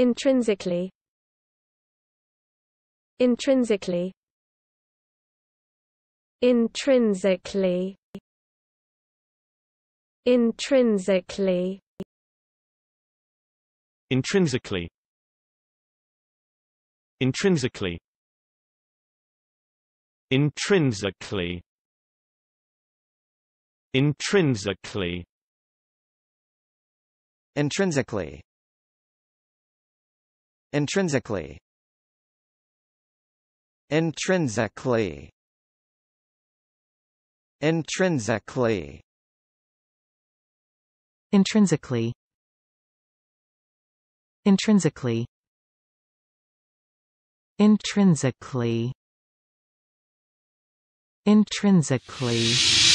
intrinsically intrinsically intrinsically intrinsically intrinsically intrinsically intrinsically intrinsically intrinsically Intrinsically Intrinsically Intrinsically Intrinsically Intrinsically Intrinsically Intrinsically